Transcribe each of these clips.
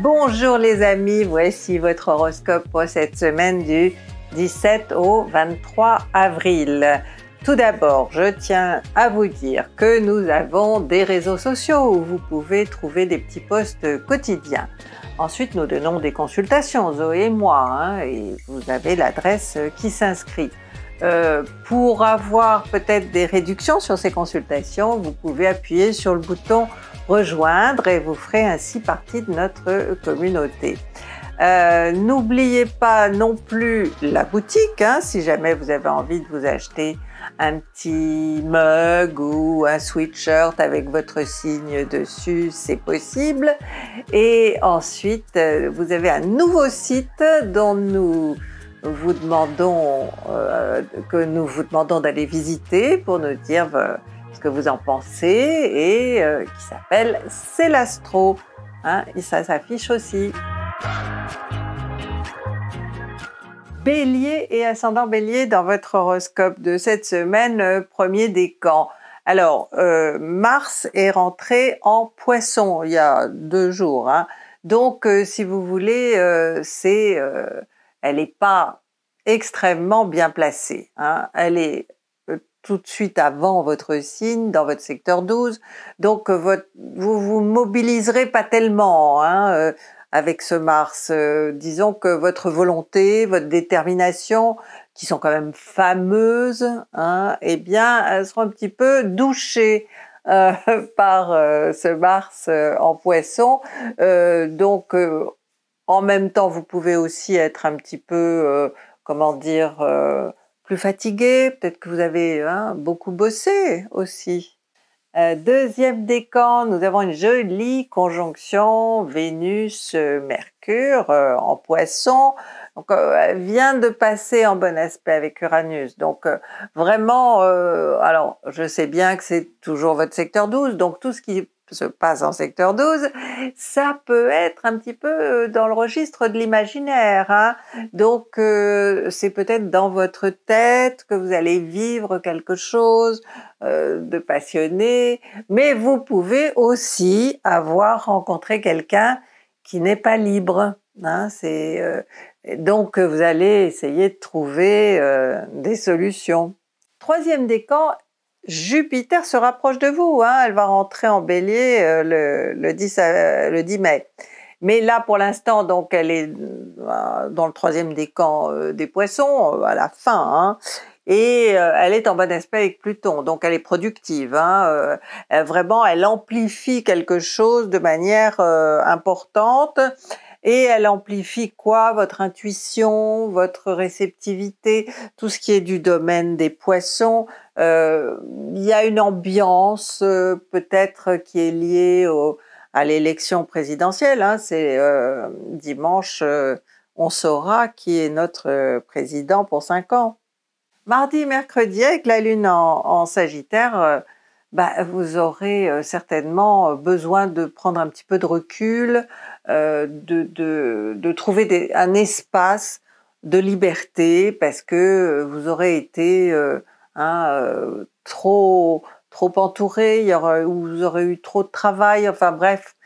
Bonjour les amis, voici votre horoscope pour cette semaine du 17 au 23 avril. Tout d'abord, je tiens à vous dire que nous avons des réseaux sociaux où vous pouvez trouver des petits posts quotidiens. Ensuite, nous donnons des consultations, Zoé et moi, hein, et vous avez l'adresse qui s'inscrit. Euh, pour avoir peut-être des réductions sur ces consultations, vous pouvez appuyer sur le bouton rejoindre et vous ferez ainsi partie de notre communauté. Euh, n'oubliez pas non plus la boutique, hein, si jamais vous avez envie de vous acheter un petit mug ou un sweatshirt avec votre signe dessus, c'est possible. Et ensuite, euh, vous avez un nouveau site dont nous vous demandons euh, que nous vous demandons d'aller visiter pour nous dire que vous en pensez et euh, qui s'appelle C'est l'astro. Hein, et ça s'affiche aussi. Bélier et ascendant Bélier dans votre horoscope de cette semaine, euh, premier décan. Alors, euh, Mars est rentré en poisson il y a deux jours. Hein. Donc, si vous voulez, elle n'est pas extrêmement bien placée. Hein. Elle est tout de suite avant votre signe, dans votre secteur 12. Donc euh, votre, vous vous mobiliserez pas tellement hein, euh, avec ce Mars. Euh, disons que votre volonté, votre détermination, qui sont quand même fameuses, hein, eh bien, elles seront un petit peu douchées. par ce Mars en poisson. donc, en même temps, vous pouvez aussi être un petit peu, comment dire, plus fatigué, peut-être que vous avez hein, beaucoup bossé aussi. Euh, deuxième décan, nous avons une jolie conjonction Vénus-Mercure euh, euh, en poisson. Donc, elle vient de passer en bon aspect avec Uranus. Donc, vraiment, alors, je sais bien que c'est toujours votre secteur 12, donc tout ce qui se passe en secteur 12, ça peut être un petit peu euh, dans le registre de l'imaginaire. Hein. Donc euh, c'est peut-être dans votre tête que vous allez vivre quelque chose euh, de passionné, mais vous pouvez aussi avoir rencontré quelqu'un qui n'est pas libre. Hein. donc vous allez essayer de trouver des solutions. Troisième décan, Jupiter se rapproche de vous, hein. elle va rentrer en bélier euh, le, 10, le euh, mai. Mais là, pour l'instant, donc, elle est euh, dans le troisième décan des, des poissons, à la fin, hein. et elle est en bon aspect avec Pluton, donc elle est productive. Hein. vraiment, elle amplifie quelque chose de manière importante et elle amplifie quoi Votre intuition, votre réceptivité, tout ce qui est du domaine des poissons. Euh, il y a une ambiance euh, peut-être qui est liée à l'élection présidentielle. Hein. C'est euh, dimanche, on saura qui est notre président pour cinq ans. Mardi, mercredi, avec la lune en, Sagittaire, bah, vous aurez certainement besoin de prendre un petit peu de recul, euh, de, de, trouver un espace de liberté parce que vous aurez été euh, hein, euh, trop entouré, il vous aurez eu trop de travail, enfin bref,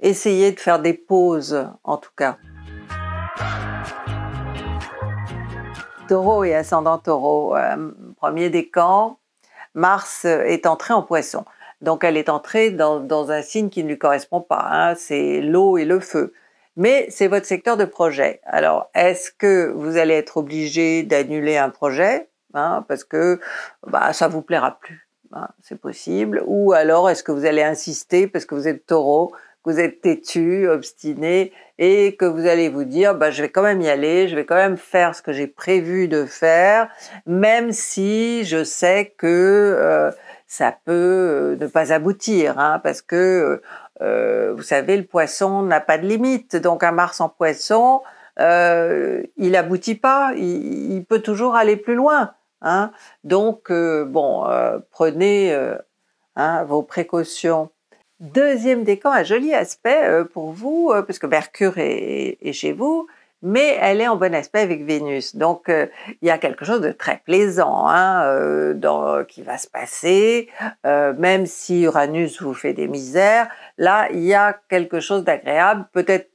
essayez de faire des pauses en tout cas. Taureau et ascendant taureau, premier premier décan, Mars est entré en poisson. Donc elle est entrée dans, un signe qui ne lui correspond pas. Hein. c'est l'eau et le feu. Mais c'est votre secteur de projet. Alors, est-ce que vous allez être obligé d'annuler un projet hein, parce que bah, ça vous plaira plus hein, C'est possible. Ou alors, est-ce que vous allez insister parce que vous êtes taureau que vous êtes têtu, obstiné, et que vous allez vous dire, bah, je vais quand même y aller, je vais quand même faire ce que j'ai prévu de faire, même si je sais que euh, ça peut euh, ne pas aboutir, hein, parce que euh, euh, vous savez, le poisson n'a pas de limite. Donc un Mars en poisson, il aboutit pas, il, peut toujours aller plus loin. Hein. Donc bon, prenez hein, vos précautions. Deuxième décan, un joli aspect pour vous, parce que Mercure est chez vous mais elle est en bon aspect avec Vénus. Donc euh, il y a quelque chose de très plaisant hein, euh, dans, qui va se passer, euh, même si Uranus vous fait des misères. Là, il y a quelque chose d'agréable, peut-être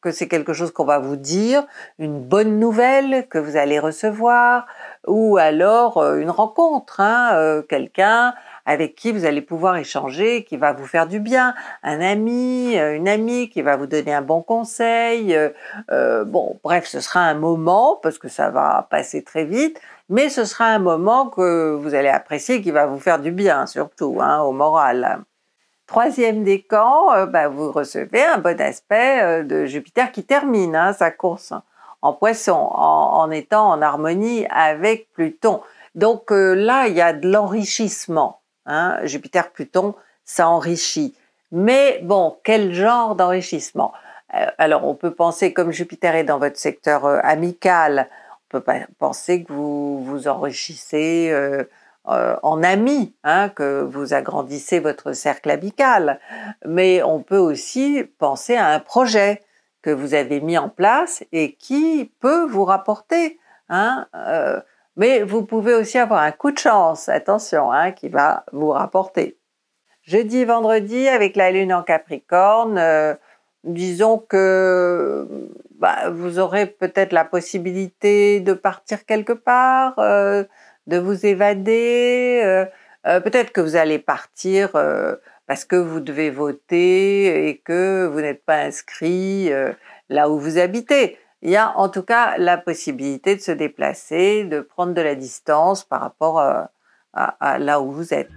que c'est quelque chose qu'on va vous dire, une bonne nouvelle que vous allez recevoir, ou alors une rencontre, hein, quelqu'un avec qui vous allez pouvoir échanger, qui va vous faire du bien, un ami, euh, une amie qui va vous donner un bon conseil. Euh, euh, bon, bref, ce sera un moment, parce que ça va passer très vite, mais ce sera un moment que vous allez apprécier, qui va vous faire du bien surtout, hein, au moral. Troisième décan, camps, bah, vous recevez un bon aspect de Jupiter qui termine hein, sa course en poisson, en, étant en harmonie avec Pluton. Donc là, il y a de l'enrichissement. Hein, Jupiter, Pluton, ça enrichit. Mais bon, quel genre d'enrichissement euh, Alors, on peut penser, comme Jupiter est dans votre secteur euh, amical, on peut penser que vous vous enrichissez euh, en amis, hein, que vous agrandissez votre cercle amical. Mais on peut aussi penser à un projet que vous avez mis en place et qui peut vous rapporter. Hein, mais vous pouvez aussi avoir un coup de chance, attention, hein, qui va vous rapporter. Jeudi, vendredi, avec la lune en Capricorne, euh, disons que bah, vous aurez peut-être la possibilité de partir quelque part, euh, de vous évader. Euh, peut-être que vous allez partir parce que vous devez voter et que vous n'êtes pas inscrit là où vous habitez il y a en tout cas la possibilité de se déplacer, de prendre de la distance par rapport euh, à, là où vous êtes.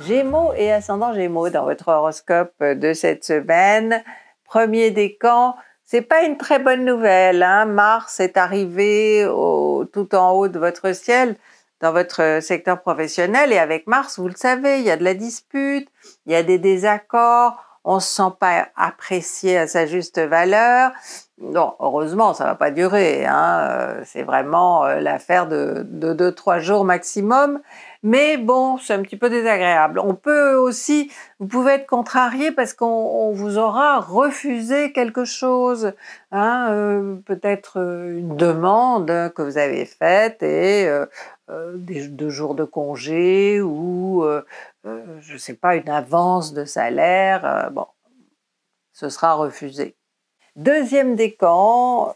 Gémeaux et ascendant Gémeaux dans votre horoscope de cette semaine. Premier décan, c'est pas une très bonne nouvelle. Hein. Mars est arrivé tout en haut de votre ciel, dans votre secteur professionnel, et avec Mars, vous le savez, il y a de la dispute, il y a des désaccords on se sent pas apprécié à sa juste valeur. Bon, heureusement, ça va pas durer. Hein. Euh, c'est vraiment euh, l'affaire de, deux, 2 jours maximum. Mais bon, c'est un petit peu désagréable. On peut aussi, vous pouvez être contrarié parce qu'on vous aura refusé quelque chose, hein. euh, peut-être une demande que vous avez faite et deux jours de congé ou euh, je ne sais pas, une avance de salaire, euh, bon, ce sera refusé. Deuxième décan,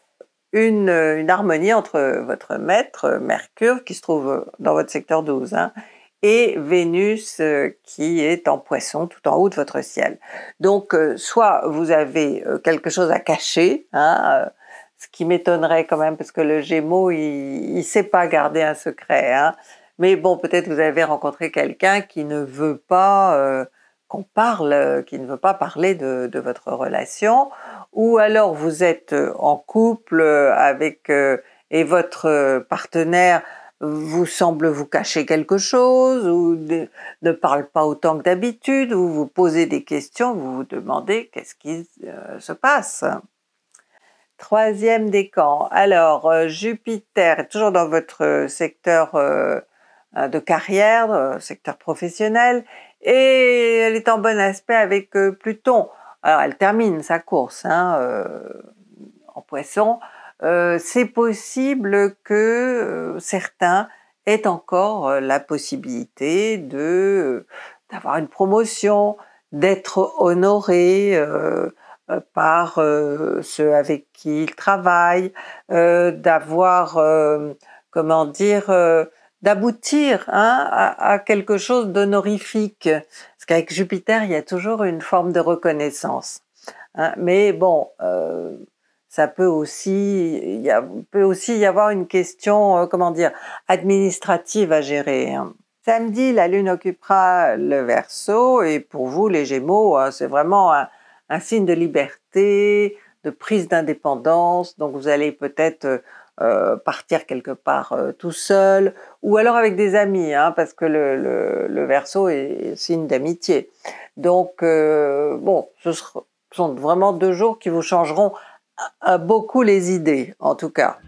une, une harmonie entre votre maître, euh, Mercure, qui se trouve dans votre secteur 12, hein, et Vénus qui est en poisson tout en haut de votre ciel. Donc, soit vous avez quelque chose à cacher, hein, ce qui m'étonnerait quand même, parce que le Gémeaux, il ne sait pas garder un secret. Hein. Mais bon, peut-être vous avez rencontré quelqu'un qui ne veut pas euh, qu'on parle, euh, qui ne veut pas parler de, votre relation, ou alors vous êtes euh, en couple avec et votre partenaire vous semble vous cacher quelque chose ou ne parle pas autant que d'habitude ou vous posez des questions, vous vous demandez qu'est-ce qui se passe. Troisième décan. Alors, Jupiter est toujours dans votre secteur euh, de carrière, euh, secteur professionnel, et elle est en bon aspect avec euh, Pluton. Alors elle termine sa course hein, en poisson. c'est possible que certains aient encore la possibilité d'avoir une promotion, d'être honoré par ceux avec qui ils travaillent, d'avoir comment dire d'aboutir hein, à, quelque chose d'honorifique. Parce qu'avec Jupiter, il y a toujours une forme de reconnaissance. Hein. Mais bon, euh, ça peut aussi, il y peut aussi y avoir une question, euh, comment dire, administrative à gérer. Hein. Samedi, la Lune occupera le Verseau et pour vous, les Gémeaux, c'est vraiment un, signe de liberté, de prise d'indépendance. Donc vous allez peut-être euh, euh, partir quelque part euh, tout seul, ou alors avec des amis, hein, parce que le, le, verso est signe d'amitié. Donc, euh, bon, ce sont vraiment deux jours qui vous changeront beaucoup les idées, en tout cas.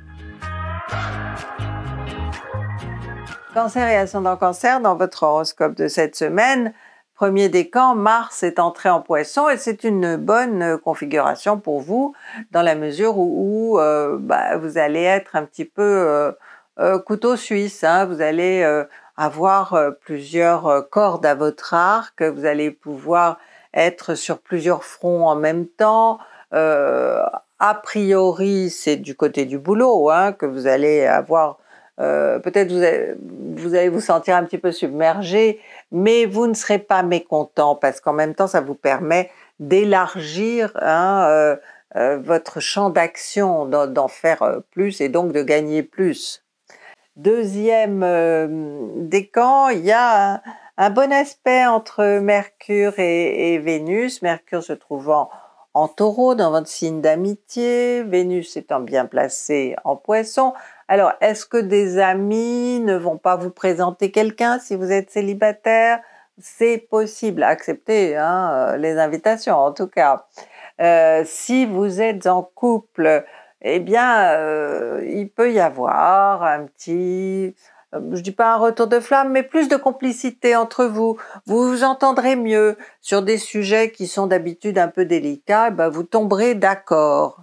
Cancer et ascendant cancer, dans votre horoscope de cette semaine, premier décan, Mars est entré en poisson et c'est une bonne configuration pour vous dans la mesure où, euh, bah, vous allez être un petit peu euh, euh, couteau suisse, hein. vous allez avoir plusieurs cordes à votre arc, vous allez pouvoir être sur plusieurs fronts en même temps. a priori, c'est du côté du boulot hein, que vous allez avoir euh, peut-être vous, allez vous sentir un petit peu submergé, mais vous ne serez pas mécontent parce qu'en même temps, ça vous permet d'élargir hein, euh, euh, votre champ d'action, d'en faire plus et donc de gagner plus. Deuxième décan, il y a un, bon aspect entre Mercure et, Vénus, Mercure se trouvant en taureau dans votre signe d'amitié, Vénus étant bien placée en poisson. Alors, est-ce que des amis ne vont pas vous présenter quelqu'un si vous êtes célibataire C'est possible, acceptez hein, euh, les invitations en tout cas. Euh, si vous êtes en couple, eh bien, euh, il peut y avoir un petit euh, je dis pas un retour de flamme, mais plus de complicité entre vous. Vous vous entendrez mieux sur des sujets qui sont d'habitude un peu délicats, eh ben, vous tomberez d'accord.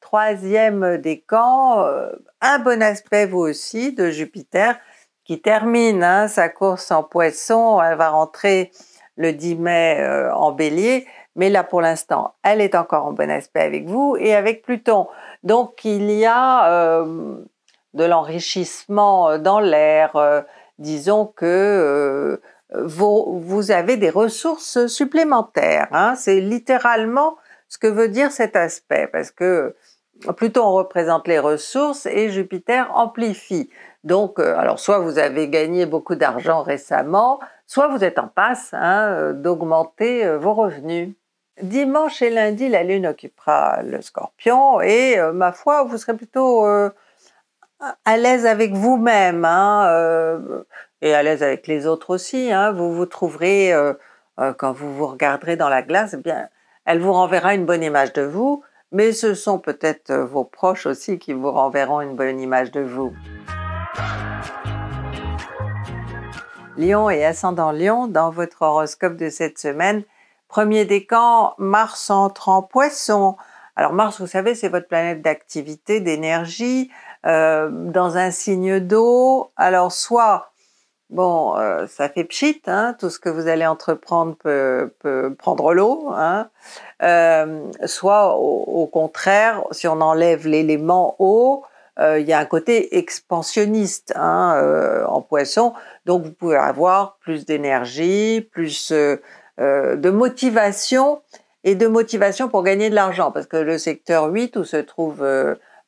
Troisième décan, euh, un bon aspect vous aussi de Jupiter qui termine hein, sa course en poisson, elle va rentrer le 10 mai euh, en bélier, mais là pour l'instant elle est encore en bon aspect avec vous et avec Pluton. Donc il y a de l'enrichissement euh, dans l'air, euh, disons que euh, vous, avez des ressources supplémentaires. Hein. C'est littéralement ce que veut dire cet aspect, parce que Pluton représente les ressources et Jupiter amplifie. Donc, alors soit vous avez gagné beaucoup d'argent récemment, soit vous êtes en passe hein, d'augmenter vos revenus. Dimanche et lundi, la Lune occupera le Scorpion et, ma foi, vous serez plutôt à l'aise avec vous-même hein, euh, et à l'aise avec les autres aussi. Hein. vous vous trouverez, euh, euh, quand vous vous regarderez dans la glace, eh bien, elle vous renverra une bonne image de vous, mais ce sont peut-être vos proches aussi qui vous renverront une bonne image de vous. Lion et ascendant Lion, dans votre horoscope de cette semaine, premier décan, Mars entre en poisson. Alors Mars, vous savez, c'est votre planète d'activité, d'énergie, euh, dans un signe d'eau. Alors soit bon, euh, ça fait pchit, hein, tout ce que vous allez entreprendre peut, prendre l'eau, hein, euh, soit au, contraire, si on enlève l'élément eau, il y a un côté expansionniste hein, en poisson, donc vous pouvez avoir plus d'énergie, plus de motivation et de motivation pour gagner de l'argent, parce que le secteur 8 où se trouve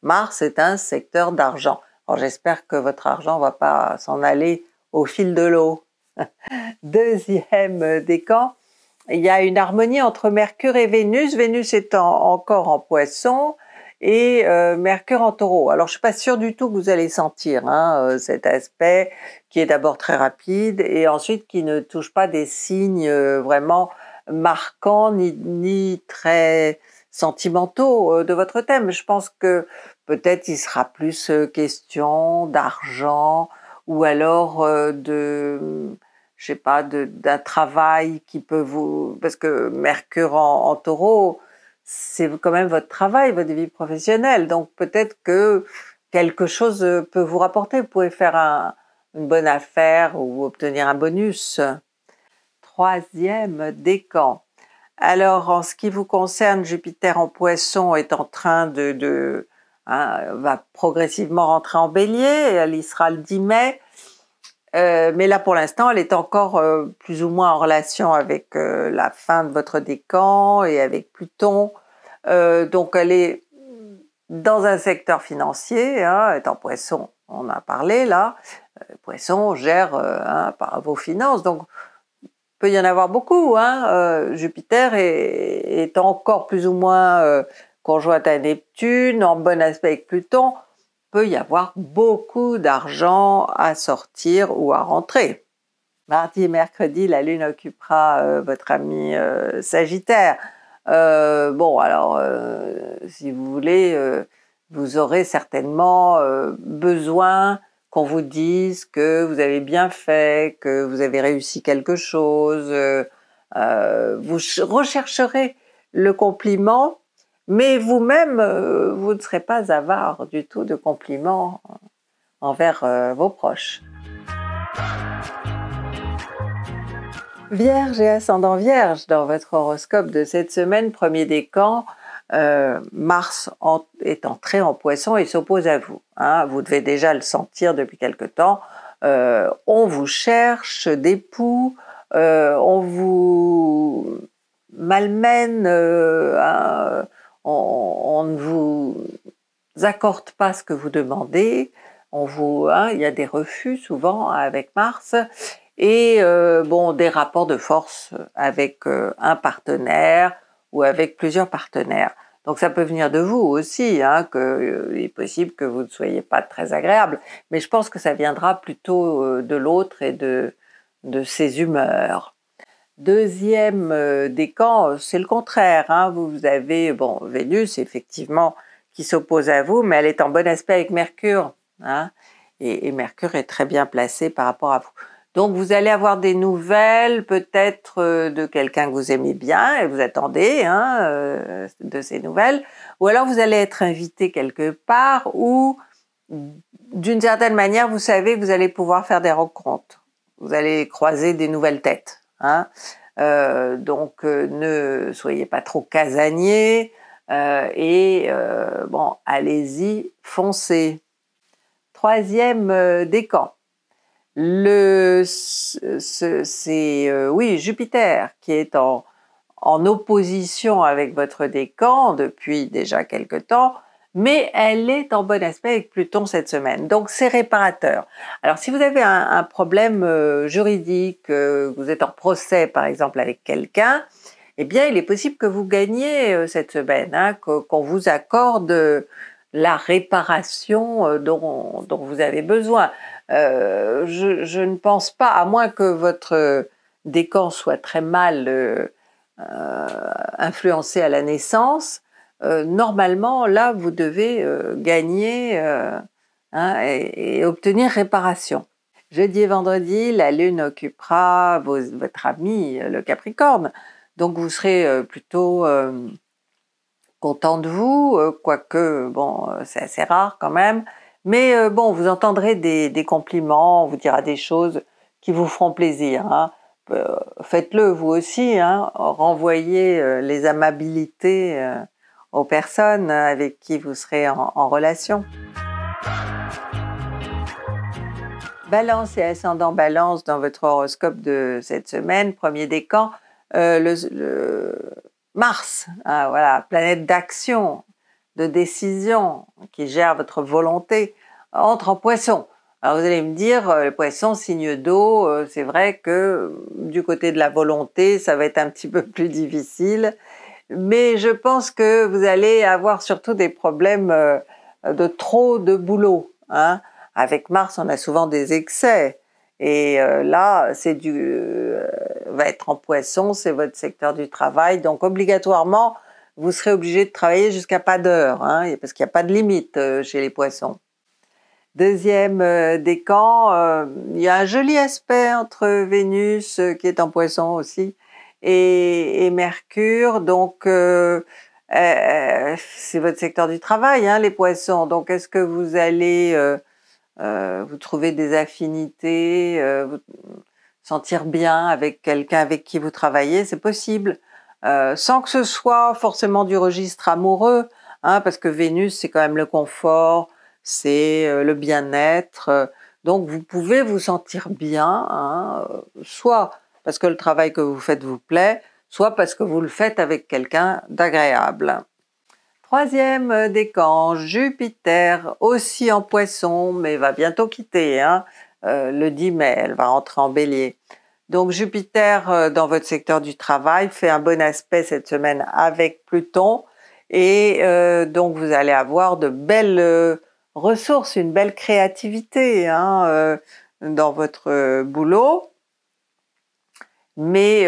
Mars est un secteur d'argent. Alors j'espère que votre argent va pas s'en aller au fil de l'eau. Deuxième décan, il y a une harmonie entre Mercure et Vénus. Vénus étant encore en poisson et euh, Mercure en taureau. Alors je suis pas sûre du tout que vous allez sentir hein, euh, cet aspect qui est d'abord très rapide et ensuite qui ne touche pas des signes euh, vraiment marquants ni très sentimentaux euh, de votre thème. Je pense que peut-être il sera plus euh, question d'argent ou alors euh, de je sais pas d'un travail qui peut vous parce que Mercure en, Taureau c'est quand même votre travail, votre vie professionnelle. Donc peut-être que quelque chose peut vous rapporter. Vous pouvez faire une bonne affaire ou obtenir un bonus. Troisième décan. Alors, en ce qui vous concerne, Jupiter en poisson est en train de, hein, va progressivement rentrer en bélier, elle y sera le 10 mai. Euh, mais là, pour l'instant, elle est encore euh, plus ou moins en relation avec euh, la fin de votre décan et avec Pluton. donc, elle est dans un secteur financier, hein, est en poisson, on a parlé là. poisson gère hein, vos finances. Donc, peut y en avoir beaucoup. Hein, euh, Jupiter est, encore plus ou moins euh, conjointe à Neptune, en bon aspect avec Pluton. Peut y avoir beaucoup d'argent à sortir ou à rentrer. Mardi et mercredi, la Lune occupera euh, votre ami Sagittaire. bon, alors, si vous voulez, vous aurez certainement besoin qu'on vous dise que vous avez bien fait, que vous avez réussi quelque chose. Euh, euh, vous rechercherez le compliment, mais vous-même, euh, vous ne serez pas avare du tout de compliments envers vos proches. Vierge et ascendant Vierge, dans votre horoscope de cette semaine, premier décan, euh, Mars est entré en poisson et s'oppose à vous. Hein. Vous devez déjà le sentir depuis quelque temps. Euh, on vous cherche d'époux, euh, on vous malmène, hein. on, ne vous accorde pas ce que vous demandez. vous, hein, il y a des refus souvent avec Mars et bon des rapports de force avec un partenaire ou avec plusieurs partenaires. Donc ça peut venir de vous aussi, hein, euh, il est possible que vous ne soyez pas très agréable, mais je pense que ça viendra plutôt euh, de l'autre et de, de ses humeurs. Deuxième euh, décan, c'est le contraire. Hein. vous avez bon Vénus effectivement qui s'oppose à vous, mais elle est en bon aspect avec Mercure. Hein. et, et Mercure est très bien placé par rapport à vous. Donc vous allez avoir des nouvelles peut-être euh, de quelqu'un que vous aimez bien et vous attendez hein, euh, de ces nouvelles. Ou alors vous allez être invité quelque part ou d'une certaine manière vous savez que vous allez pouvoir faire des rencontres. Vous allez croiser des nouvelles têtes. Hein. Euh, donc ne soyez pas trop casanier et bon allez-y foncez. Troisième décan le, c'est euh, oui Jupiter qui est en, opposition avec votre décan depuis déjà quelque temps, mais elle est en bon aspect avec Pluton cette semaine. Donc c'est réparateur. Alors si vous avez un, problème euh, juridique, euh, vous êtes en procès par exemple avec quelqu'un, eh bien il est possible que vous gagniez cette semaine, hein, qu'on vous accorde la réparation dont, vous avez besoin. Euh, je, ne pense pas, à moins que votre euh, décan soit très mal euh, influencé à la naissance, normalement, là, vous devez gagner hein, et, obtenir réparation. Jeudi et vendredi, la Lune occupera votre ami, le Capricorne, donc vous serez plutôt content de vous, quoique, bon, c'est assez rare quand même, mais euh, bon, vous entendrez des, compliments, on vous dira des choses qui vous feront plaisir. Hein. Euh, faites-le vous aussi, hein. renvoyez euh, les amabilités aux personnes avec qui vous serez en, relation. Balance et ascendant balance dans votre horoscope de cette semaine, premier décan, le, Mars, hein, voilà, planète d'action, de décision qui gère votre volonté entre en poisson. Alors vous allez me dire, euh, le poisson, signe d'eau, euh, c'est vrai que euh, du côté de la volonté, ça va être un petit peu plus difficile, mais je pense que vous allez avoir surtout des problèmes de trop de boulot. Hein. Avec Mars, on a souvent des excès. Et là, c'est du va être en poisson, c'est votre secteur du travail. Donc obligatoirement, vous serez obligé de travailler jusqu'à pas d'heure, hein, parce qu'il n'y a pas de limite euh, chez les poissons. Deuxième euh, décan, euh, il y a un joli aspect entre Vénus, qui est en poisson aussi, et, Mercure. Donc, c'est votre secteur du travail, hein, les poissons. Donc, est-ce que vous allez vous trouver des affinités, vous sentir bien avec quelqu'un avec qui vous travaillez C'est possible. Euh, sans que ce soit forcément du registre amoureux, hein, parce que Vénus, c'est quand même le confort, c'est euh, le bien-être. donc vous pouvez vous sentir bien, hein, euh, soit parce que le travail que vous faites vous plaît, soit parce que vous le faites avec quelqu'un d'agréable. Troisième décan, Jupiter, aussi en poisson, mais va bientôt quitter hein, le 10 mai, elle va rentrer en bélier. Donc Jupiter euh, dans votre secteur du travail fait un bon aspect cette semaine avec Pluton et euh, donc vous allez avoir de belles euh, ressources, une belle créativité hein, dans votre boulot. Mais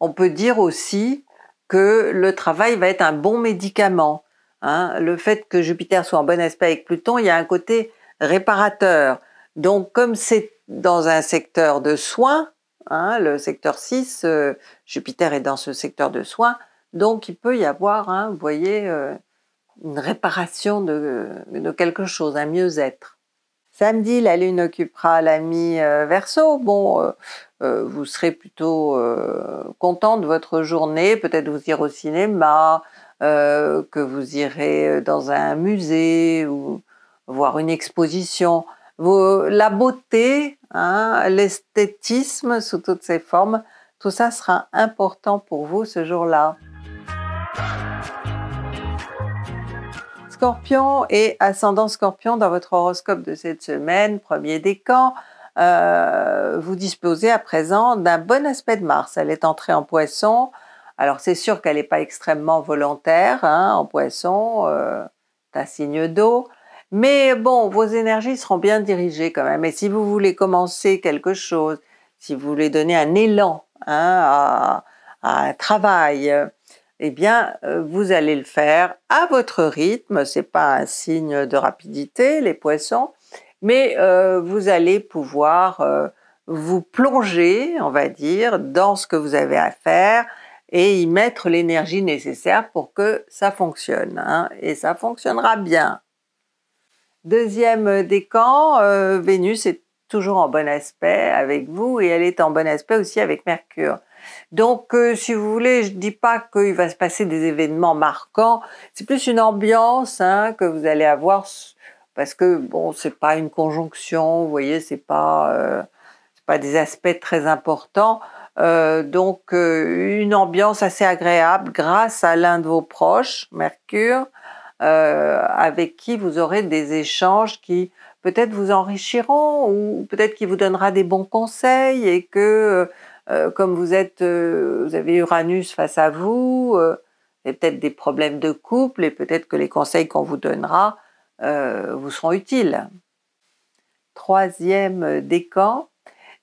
on peut dire aussi que le travail va être un bon médicament. Hein. Le fait que Jupiter soit en bon aspect avec Pluton, il y a un côté réparateur. Donc comme c'est dans un secteur de soins, hein, le secteur 6, euh, Jupiter est dans ce secteur de soins, donc il peut y avoir, hein, vous voyez, euh, une réparation de, quelque chose, un mieux-être. Samedi, la Lune occupera l'ami mi euh, Verseau. Bon, vous serez plutôt content de votre journée, peut-être vous irez au cinéma, que vous irez dans un musée ou voir une exposition la beauté, hein, l'esthétisme sous toutes ses formes, tout ça sera important pour vous ce jour-là. Scorpion et ascendant Scorpion dans votre horoscope de cette semaine, premier décan, euh, vous disposez à présent d'un bon aspect de Mars. Elle est entrée en poisson. Alors c'est sûr qu'elle n'est pas extrêmement volontaire hein, en poisson, euh, un signe d'eau, mais bon, vos énergies seront bien dirigées quand même. Et si vous voulez commencer quelque chose, si vous voulez donner un élan hein, à, un travail, eh bien, euh, vous allez le faire à votre rythme. C'est pas un signe de rapidité, les poissons, mais euh, vous allez pouvoir euh, vous plonger, on va dire, dans ce que vous avez à faire et y mettre l'énergie nécessaire pour que ça fonctionne. Hein. et ça fonctionnera bien. Deuxième euh, décan, euh, Vénus est toujours en bon aspect avec vous et elle est en bon aspect aussi avec Mercure. Donc, euh, si vous voulez, je ne dis pas qu'il va se passer des événements marquants, c'est plus une ambiance hein, que vous allez avoir parce que bon, n'est pas une conjonction, vous voyez, c'est pas euh, pas des aspects très importants. donc, une ambiance assez agréable grâce à l'un de vos proches, Mercure. Euh, avec qui vous aurez des échanges qui peut-être vous enrichiront ou peut-être qui vous donnera des bons conseils et que euh, euh, comme vous êtes, vous avez Uranus face à vous, et peut-être des problèmes de couple et peut-être que les conseils qu'on vous donnera vous seront utiles. Troisième décan,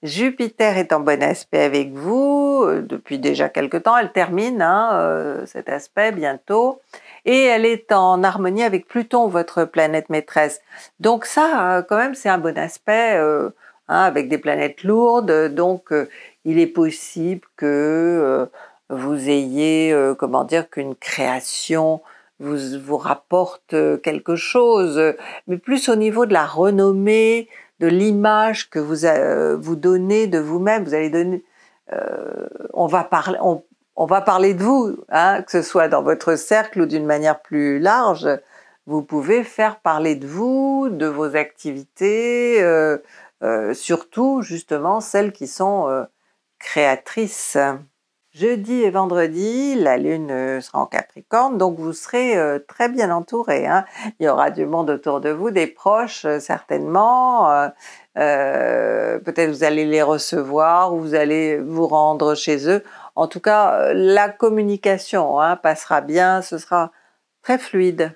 Jupiter est en bon aspect avec vous depuis déjà quelque temps. Elle termine hein, cet aspect bientôt et elle est en harmonie avec Pluton, votre planète maîtresse. Donc ça, euh, quand même, c'est un bon aspect euh, hein, avec des planètes lourdes. Donc euh, il est possible que vous ayez, comment dire, qu'une création vous, vous rapporte quelque chose, mais plus au niveau de la renommée, de l'image que vous vous donnez de vous-même. Vous allez donner, on va parler, on va parler de vous, hein, que ce soit dans votre cercle ou d'une manière plus large. Vous pouvez faire parler de vous, de vos activités, euh, euh, surtout justement celles qui sont euh, créatrices. Jeudi et vendredi, la Lune sera en Capricorne, donc vous serez très bien entouré. Hein. Il y aura du monde autour de vous, des proches certainement. peut-être vous allez les recevoir ou vous allez vous rendre chez eux. En tout cas, euh, la communication hein, passera bien, ce sera très fluide.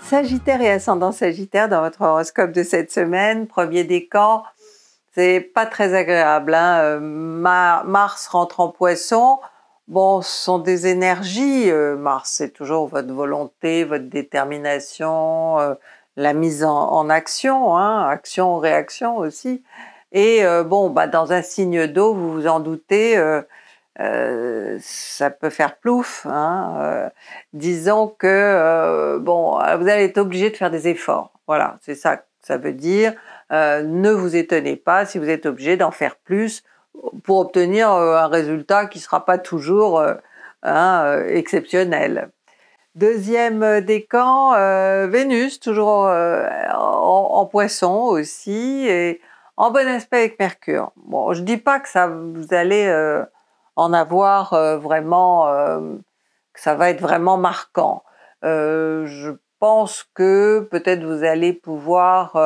Sagittaire et ascendant Sagittaire dans votre horoscope de cette semaine, premier décan, c'est pas très agréable. Hein, euh, Mars rentre en poisson, bon, ce sont des énergies. Euh, Mars, c'est toujours votre volonté, votre détermination, la mise en, action, hein, action-réaction aussi. Et euh, bon, bah, dans un signe d'eau, vous vous en doutez, euh, euh, ça peut faire plouf. Hein, disons que bon, vous allez être obligé de faire des efforts. Voilà, c'est ça que ça veut dire. ne vous étonnez pas si vous êtes obligé d'en faire plus pour obtenir un résultat qui ne sera pas toujours hein, exceptionnel. Deuxième décan, Vénus, toujours en, en, poisson aussi, et en bon aspect avec Mercure. Bon, je dis pas que ça, vous allez euh, en avoir euh, vraiment, euh, que ça va être vraiment marquant. je pense que peut-être vous allez pouvoir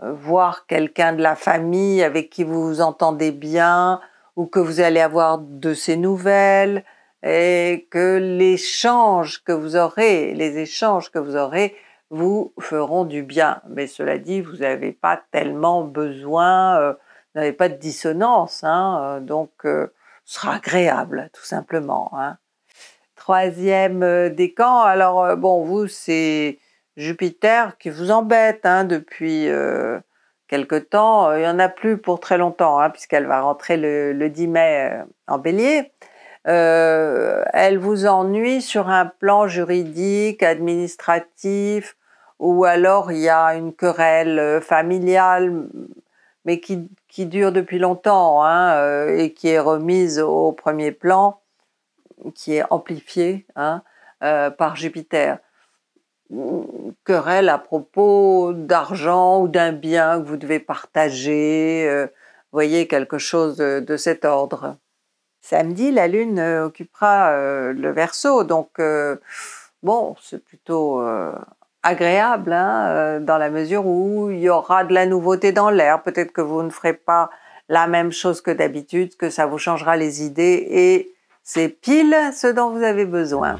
voir quelqu'un de la famille avec qui vous vous entendez bien, ou que vous allez avoir de ses nouvelles, et que l'échange que vous aurez, les échanges que vous aurez vous feront du bien. Mais cela dit, vous n'avez pas tellement besoin, euh, vous n'avez pas de dissonance, hein, euh, donc euh, ce sera agréable, tout simplement. Hein. Troisième décan, alors bon, vous, c'est Jupiter qui vous embête hein, depuis quelques quelque temps. Il n'y en a plus pour très longtemps, hein, puisqu'elle va rentrer le 10 mai en bélier. Euh, elle vous ennuie sur un plan juridique, administratif, ou alors il y a une querelle euh, familiale, mais qui, dure depuis longtemps hein, euh, et qui est remise au premier plan, qui est amplifiée hein, par Jupiter. Querelle à propos d'argent ou d'un bien que vous devez partager, voyez quelque chose de cet ordre. Samedi, la Lune euh, occupera euh, le Verseau, donc euh, bon, c'est plutôt agréable hein, dans la mesure où il y aura de la nouveauté dans l'air. Peut-être que vous ne ferez pas la même chose que d'habitude, que ça vous changera les idées et c'est pile ce dont vous avez besoin.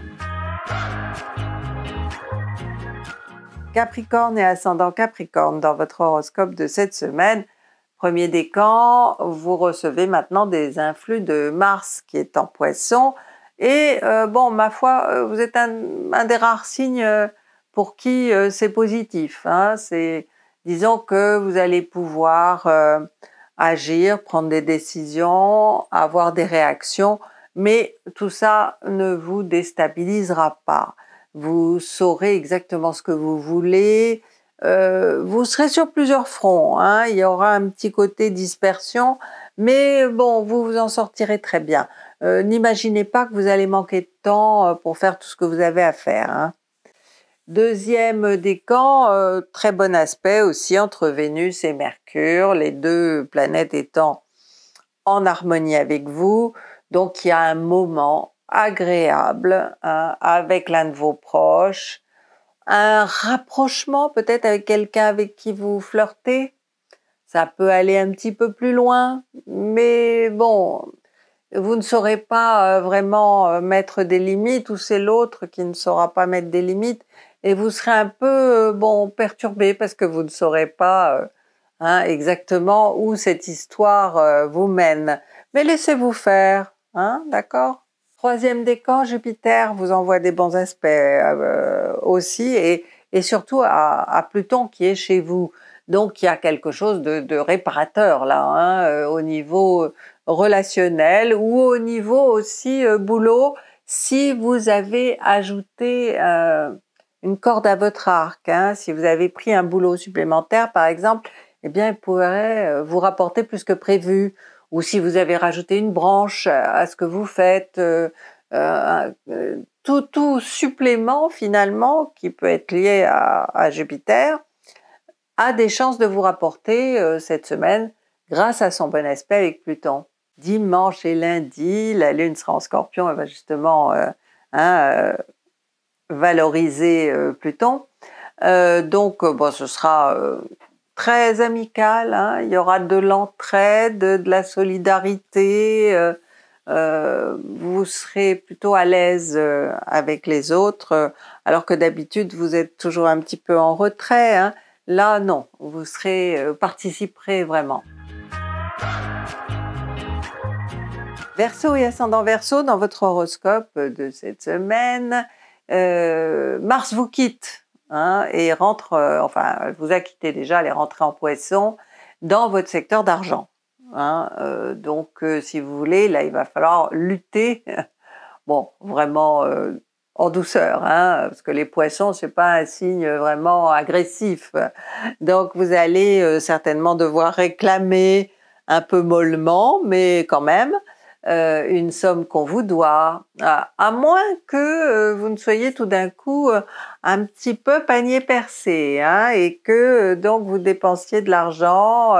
Capricorne et ascendant Capricorne dans votre horoscope de cette semaine premier décan, vous recevez maintenant des influx de Mars qui est en poisson. Et euh, bon, ma foi, euh, vous êtes un, des rares signes euh, pour qui c'est positif. Hein. C'est, disons que vous allez pouvoir agir, prendre des décisions, avoir des réactions, mais tout ça ne vous déstabilisera pas. Vous saurez exactement ce que vous voulez, euh, vous serez sur plusieurs fronts. Hein. il y aura un petit côté dispersion, mais bon, vous vous en sortirez très bien. Euh, n'imaginez pas que vous allez manquer de temps euh, pour faire tout ce que vous avez à faire. Hein. Deuxième décan, très bon aspect aussi entre Vénus et Mercure, les deux planètes étant en harmonie avec vous. Donc il y a un moment agréable hein, avec l'un de vos proches, un rapprochement peut-être avec quelqu'un avec qui vous flirtez. Ça peut aller un petit peu plus loin, mais bon, vous ne saurez pas euh, vraiment euh, mettre des limites ou c'est l'autre qui ne saura pas mettre des limites et vous serez un peu euh, bon perturbé parce que vous ne saurez pas hein, exactement où cette histoire vous mène. Mais laissez-vous faire, hein, d'accord Troisième décan, Jupiter vous envoie des bons aspects euh, aussi et, surtout à, Pluton qui est chez vous. Donc il y a quelque chose de, réparateur là, hein, euh, au niveau euh, relationnel ou au niveau aussi boulot si vous avez ajouté une corde à votre arc, hein, si vous avez pris un boulot supplémentaire par exemple, eh bien il pourrait vous rapporter plus que prévu ou si vous avez rajouté une branche à ce que vous faites, euh, euh, euh, tout, supplément finalement qui peut être lié à, Jupiter a des chances de vous rapporter cette semaine grâce à son bon aspect avec Pluton. Dimanche et lundi, la Lune sera en scorpion, elle va justement hein, valoriser Pluton. donc, bon, ce sera très amical. Hein. Il y aura de l'entraide, de la solidarité. Euh, euh, vous serez plutôt à l'aise euh, avec les autres, alors que d'habitude vous êtes toujours un petit peu en retrait. Hein. Là, non, vous serez participerez vraiment. Verseau et ascendant Verseau dans votre horoscope de cette semaine, Mars vous quitte Hein, et rentre, euh, enfin, vous a quitté déjà, elle est rentrée en poisson dans votre secteur d'argent. Hein, euh, donc, euh, si vous voulez, là, il va falloir lutter, bon, vraiment en douceur, hein, parce que les poissons, c'est pas un signe vraiment agressif. Donc, vous allez certainement devoir réclamer un peu mollement, mais quand même, euh, une somme qu'on vous doit, ah, à moins que euh, vous ne soyez tout d'un coup euh, un petit peu panier percé hein, et que donc vous dépensiez de l'argent,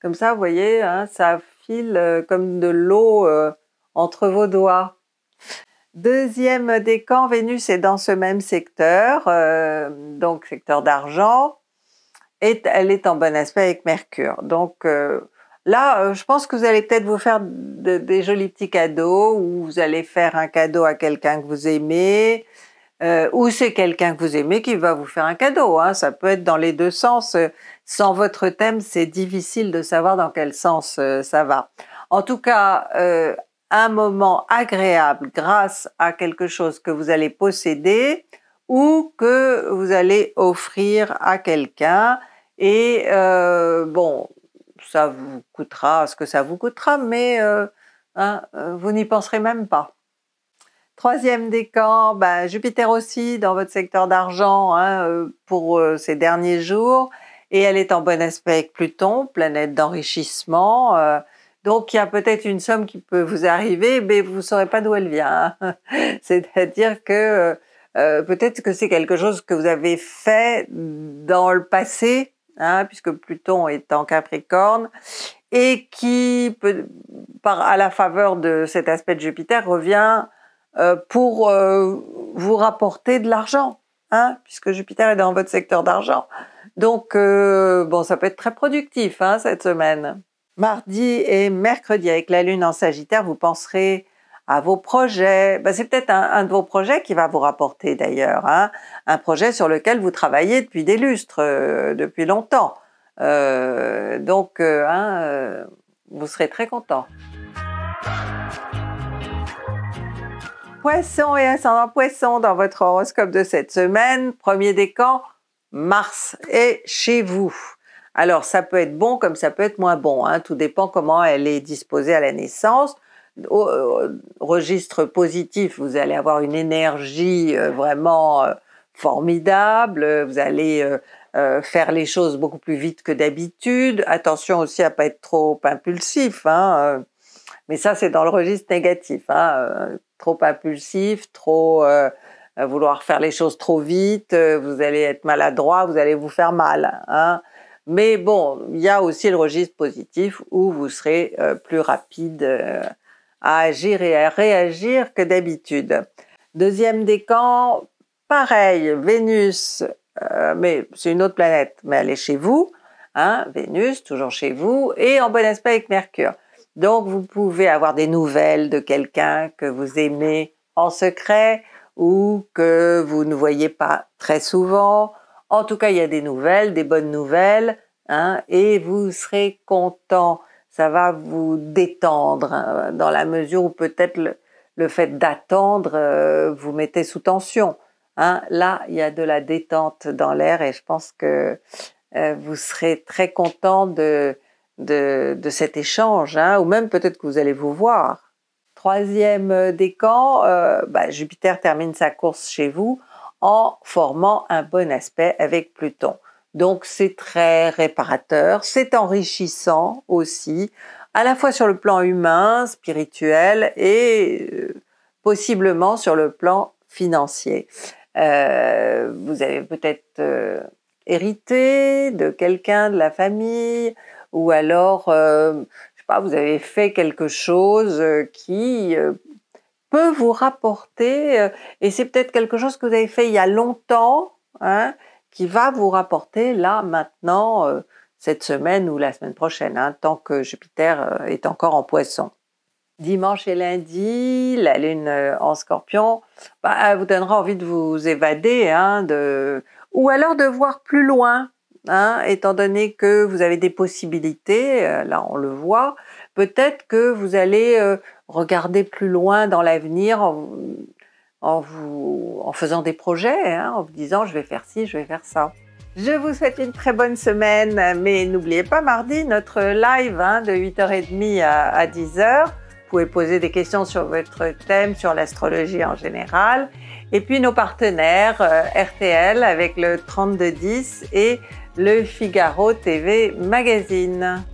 comme ça vous voyez, hein, ça file comme de l'eau entre vos doigts. Deuxième décan, Vénus est dans ce même secteur, donc secteur d'argent, et elle est en bon aspect avec Mercure. Donc Là, euh, je pense que vous allez peut-être vous faire des jolis petits cadeaux ou vous allez faire un cadeau à quelqu'un que vous aimez. Euh, ou c'est quelqu'un que vous aimez qui va vous faire un cadeau. Hein. Ça peut être dans les deux sens. Euh, sans votre thème, c'est difficile de savoir dans quel sens ça va. En tout cas, un moment agréable grâce à quelque chose que vous allez posséder ou que vous allez offrir à quelqu'un. Et bon, ça vous coûtera ce que ça vous coûtera, mais euh, hein, euh, vous n'y penserez même pas. Troisième décan, ben, bah, Jupiter aussi dans votre secteur d'argent hein, euh, pour ces derniers jours, et elle est en bon aspect avec Pluton, planète d'enrichissement. donc il y a peut-être une somme qui peut vous arriver, mais vous ne saurez pas d'où elle vient. Hein. C'est-à-dire que peut-être que c'est quelque chose que vous avez fait dans le passé Hein, puisque Pluton est en Capricorne, et qui, à la faveur de cet aspect de Jupiter, revient euh, pour euh, vous rapporter de l'argent, hein, puisque Jupiter est dans votre secteur d'argent. Donc, euh, bon, ça peut être très productif hein, cette semaine. Mardi et mercredi, avec la Lune en Sagittaire, vous penserez à vos projets. Ben, c'est peut-être un, de vos projets qui va vous rapporter d'ailleurs, hein, un projet sur lequel vous travaillez depuis des lustres, euh, depuis longtemps. Euh, donc, euh, hein, vous serez très content. Poisson et ascendant poisson dans votre horoscope de cette semaine, premier décan, Mars est chez vous. Alors ça peut être bon comme ça peut être moins bon, hein. tout dépend comment elle est disposée à la naissance au, registre positif, vous allez avoir une énergie euh, vraiment euh, formidable, vous allez euh, faire les choses beaucoup plus vite que d'habitude. Attention aussi à pas être trop impulsif, hein, mais ça c'est dans le registre négatif. Hein, trop impulsif, trop vouloir faire les choses trop vite, vous allez être maladroit, vous allez vous faire mal. Hein. Mais bon, il y a aussi le registre positif où vous serez plus rapide à agir et à réagir que d'habitude. Deuxième décan, pareil, Vénus, euh, mais c'est une autre planète, mais elle est chez vous, hein, Vénus, toujours chez vous, et en bon aspect avec Mercure. Donc vous pouvez avoir des nouvelles de quelqu'un que vous aimez en secret ou que vous ne voyez pas très souvent. En tout cas, il y a des nouvelles, des bonnes nouvelles, hein, et vous serez content ça va vous détendre hein, dans la mesure où peut-être le, fait d'attendre euh, vous mettait sous tension. Hein. Là, il y a de la détente dans l'air et je pense que euh, vous serez très content de, cet échange, hein, ou même peut-être que vous allez vous voir. Troisième euh, décan, bah, Jupiter termine sa course chez vous en formant un bon aspect avec Pluton. Donc c'est très réparateur, c'est enrichissant aussi, à la fois sur le plan humain, spirituel et euh, possiblement sur le plan financier. Euh, vous avez peut-être euh, hérité de quelqu'un de la famille ou alors, je sais pas, vous avez fait quelque chose qui peut vous rapporter et c'est peut-être quelque chose que vous avez fait il y a longtemps. Hein, qui va vous rapporter là, maintenant, euh, cette semaine ou la semaine prochaine, hein, tant que Jupiter euh, est encore en poisson. Dimanche et lundi, la Lune euh, en scorpion bah, elle vous donnera envie de vous évader, hein, de... ou alors de voir plus loin, hein, étant donné que vous avez des possibilités, là on le voit, peut-être que vous allez regarder plus loin dans l'avenir en, faisant des projets, hein, en vous disant je vais faire ci, je vais faire ça. Je vous souhaite une très bonne semaine, mais n'oubliez pas mardi notre live hein, de 8h30 à, 10h. Vous pouvez poser des questions sur votre thème, sur l'astrologie en général. Et puis nos partenaires euh, RTL avec le 3210 et le Figaro TV Magazine.